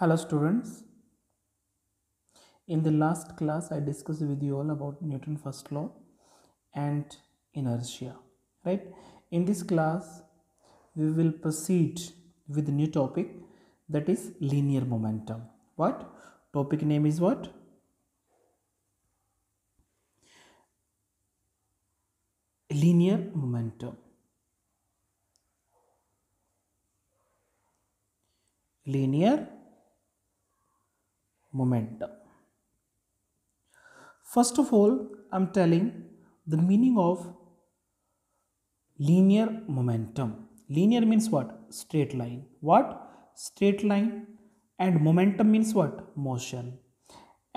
hello students in the last class i discussed with you all about newton first law and inertia right in this class we will proceed with new topic that is linear momentum what topic name is what linear momentum linear momentum. First of all, I'm telling the meaning of linear momentum. Linear means what? Straight line. What? Straight line. And momentum means what? Motion.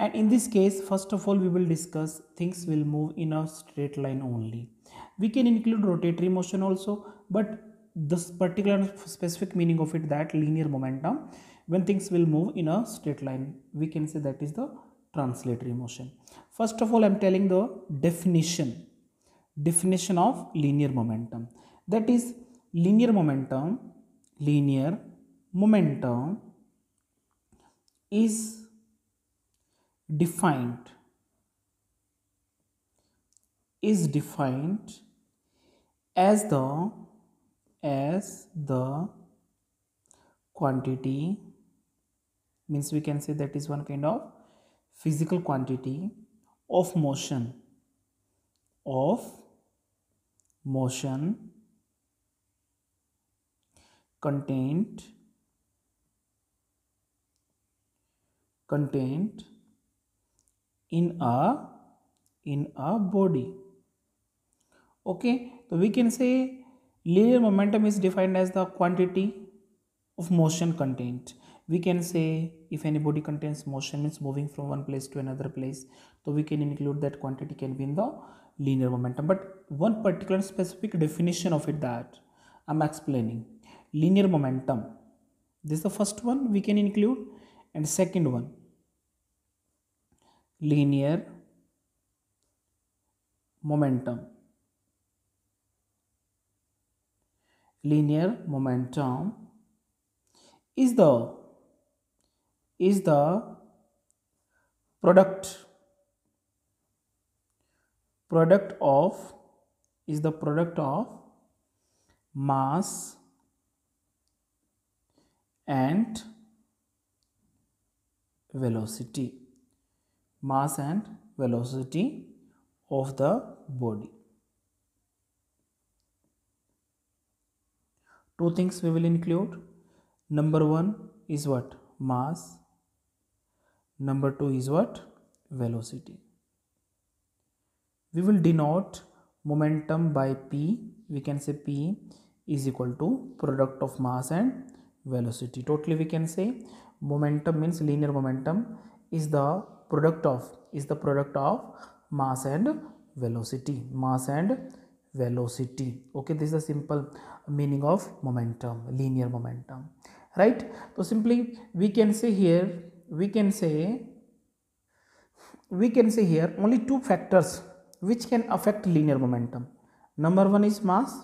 And in this case, first of all, we will discuss things will move in a straight line only. We can include rotatory motion also, but this particular specific meaning of it that linear momentum when things will move in a straight line we can say that is the translatory motion first of all i'm telling the definition definition of linear momentum that is linear momentum linear momentum is defined is defined as the as the quantity means we can say that is one kind of physical quantity of motion of motion contained contained in a in a body okay so we can say linear momentum is defined as the quantity of motion contained we can say if any body contains motion means moving from one place to another place so we can include that quantity can be in the linear momentum but one particular specific definition of it that i'm explaining linear momentum this is the first one we can include and second one linear momentum linear momentum is the is the product product of is the product of mass and velocity mass and velocity of the body two things we will include number one is what mass Number 2 is what? Velocity. We will denote momentum by P. We can say P is equal to product of mass and velocity. Totally we can say momentum means linear momentum is the product of is the product of mass and velocity mass and velocity okay this is a simple meaning of momentum linear momentum right so simply we can say here we can say we can say here only two factors which can affect linear momentum number one is mass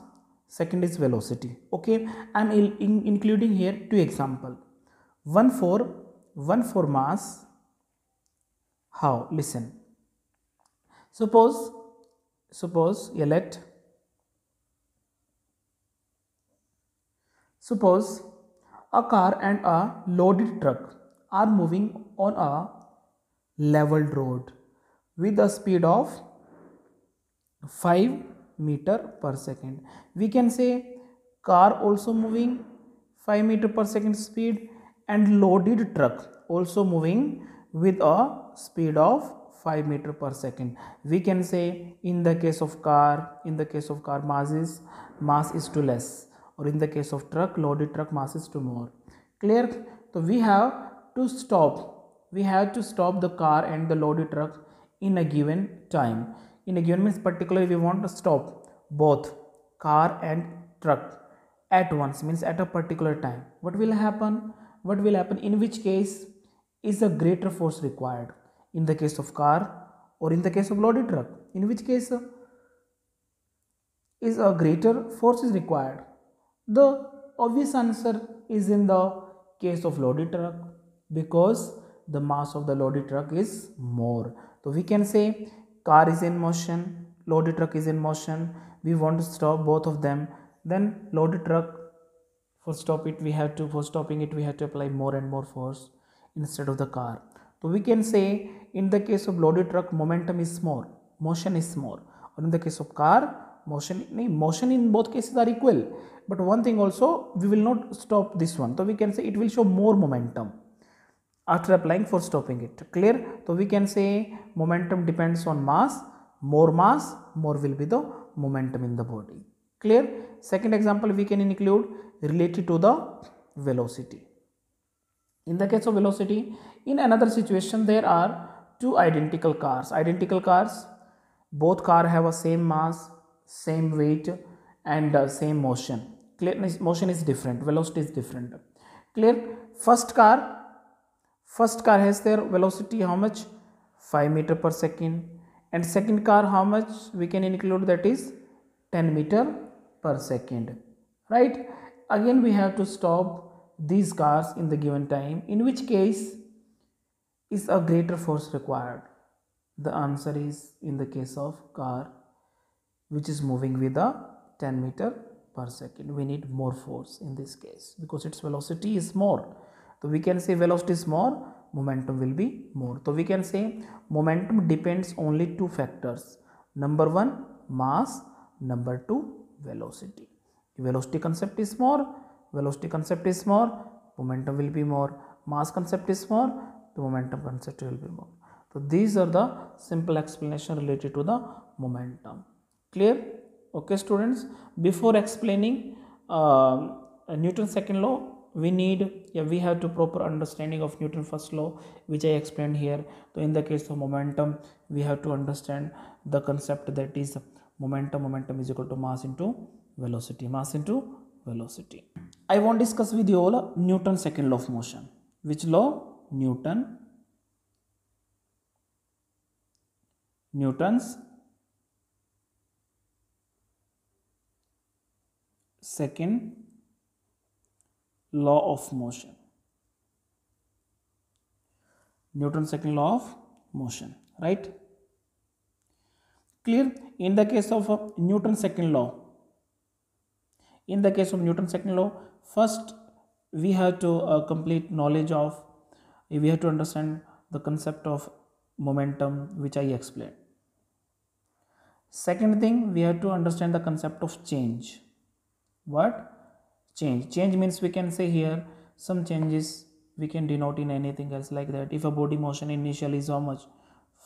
second is velocity okay i am in including here two example one for one for mass how listen suppose suppose you let suppose a car and a loaded truck are moving on a leveled road with a speed of 5 meter per second we can say car also moving 5 meter per second speed and loaded truck also moving with a speed of 5 meter per second we can say in the case of car in the case of car mass is mass is too less or in the case of truck loaded truck mass is too more clear so we have to stop we have to stop the car and the loaded truck in a given time in a given means particularly we want to stop both car and truck at once means at a particular time what will happen what will happen in which case is a greater force required in the case of car or in the case of loaded truck in which case is a greater force is required the obvious answer is in the case of loaded truck because the mass of the loaded truck is more so we can say car is in motion loaded truck is in motion we want to stop both of them then loaded truck for stop it we have to for stopping it we have to apply more and more force instead of the car so we can say in the case of loaded truck momentum is more motion is more or in the case of car motion motion in both cases are equal but one thing also we will not stop this one so we can say it will show more momentum after applying force stopping it clear so we can say momentum depends on mass more mass more will be the momentum in the body clear second example we can include related to the velocity in the case of velocity in another situation there are two identical cars identical cars both car have a same mass same weight and uh, same motion clear motion is different velocity is different clear first car first car has their velocity how much 5 meter per second and second car how much we can include that is 10 meter per second right again we have to stop these cars in the given time in which case is a greater force required the answer is in the case of car which is moving with a 10 meter per second we need more force in this case because its velocity is more so we can say velocity is more momentum will be more so we can say momentum depends only two factors number one mass number two velocity velocity concept is more velocity concept is more momentum will be more mass concept is more the momentum concept will be more so these are the simple explanation related to the momentum clear okay students before explaining uh, newton's second law we need yeah, we have to proper understanding of newton first law which i explained here so in the case of momentum we have to understand the concept that is momentum momentum is equal to mass into velocity mass into velocity i won't discuss with you all Newton second law of motion which law newton newton's second law of motion. Newton's second law of motion, right? Clear? In the case of uh, Newton's second law, in the case of Newton's second law, first we have to uh, complete knowledge of, we have to understand the concept of momentum which I explained. Second thing, we have to understand the concept of change. What? change change means we can say here some changes we can denote in anything else like that if a body motion initially is how much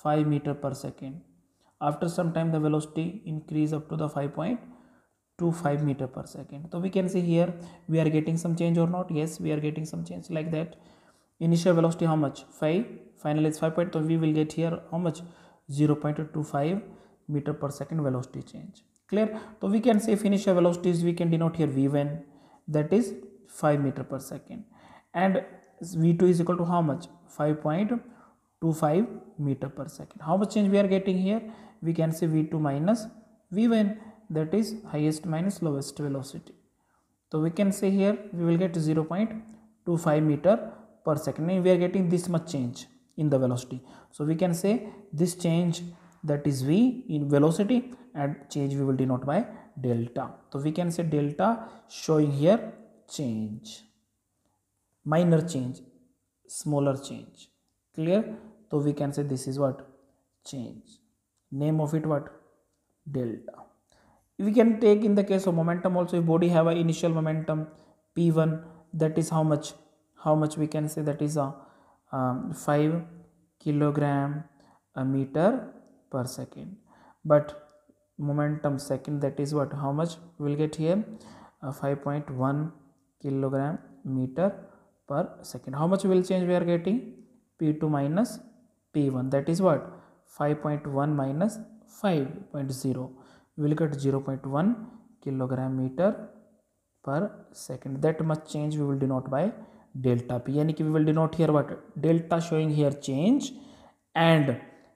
5 meter per second after some time the velocity increase up to the 5.25 meter per second so we can see here we are getting some change or not yes we are getting some change like that initial velocity how much 5 final is 5 point so we will get here how much 0 0.25 meter per second velocity change clear so we can say if initial velocities we can denote here v1 that is 5 meter per second and v2 is equal to how much 5.25 meter per second how much change we are getting here we can say v2 minus v1 that is highest minus lowest velocity so we can say here we will get 0.25 meter per second and we are getting this much change in the velocity so we can say this change that is v in velocity and change we will denote by delta so we can say delta showing here change minor change smaller change clear so we can say this is what change name of it what delta we can take in the case of momentum also if body have a initial momentum p1 that is how much how much we can say that is a um, 5 kilogram a meter per second but momentum second that is what how much we will get here uh, 5.1 kilogram meter per second how much will change we are getting p2 minus p1 that is what 5.1 minus 5.0 we will get 0.1 kilogram meter per second that much change we will denote by delta p yani ki we will denote here what delta showing here change and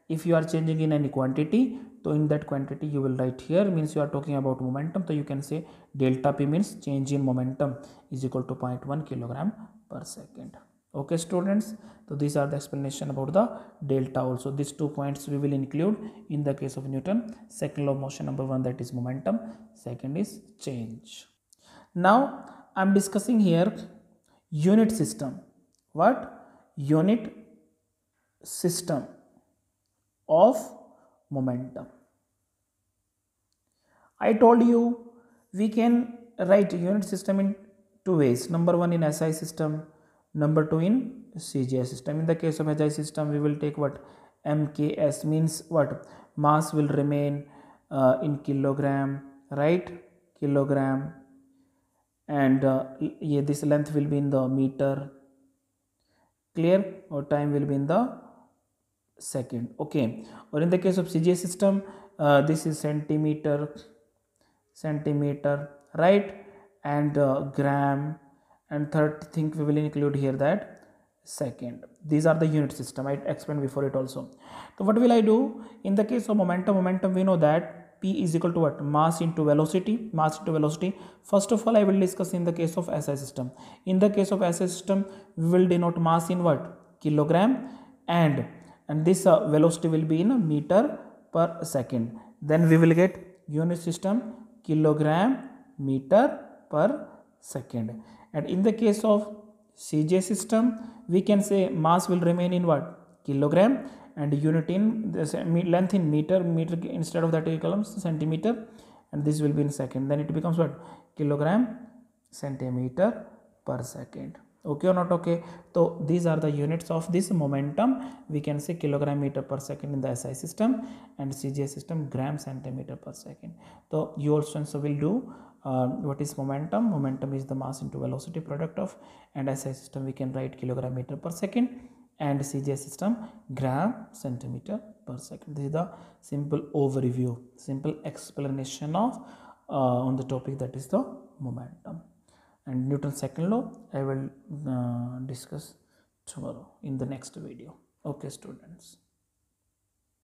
if you are changing in any quantity so in that quantity you will write here means you are talking about momentum so you can say delta p means change in momentum is equal to 0.1 kilogram per second okay students so these are the explanation about the delta also these two points we will include in the case of newton second law of motion number one that is momentum second is change now i'm discussing here unit system what unit system of momentum. I told you we can write unit system in two ways number one in SI system number two in CGS system in the case of SI system we will take what MKS means what mass will remain uh, in kilogram right kilogram and uh, yeah, this length will be in the meter clear or time will be in the second okay or in the case of CGS system uh, this is centimeter centimeter right and uh, gram and third thing we will include here that second these are the unit system i explained before it also so what will i do in the case of momentum momentum we know that p is equal to what mass into velocity mass into velocity first of all i will discuss in the case of si system in the case of si system we will denote mass in what kilogram and and this uh, velocity will be in a meter per second then we will get unit system kilogram meter per second and in the case of CJ system we can say mass will remain in what kilogram and unit in this length in meter meter instead of that columns centimeter and this will be in second then it becomes what kilogram centimeter per second okay or not okay so these are the units of this momentum we can say kilogram meter per second in the si system and cgs system gram centimeter per second so you also so will do uh, what is momentum momentum is the mass into velocity product of and si system we can write kilogram meter per second and cgs system gram centimeter per second this is the simple overview simple explanation of uh, on the topic that is the momentum and Newton's second law I will uh, discuss tomorrow in the next video okay students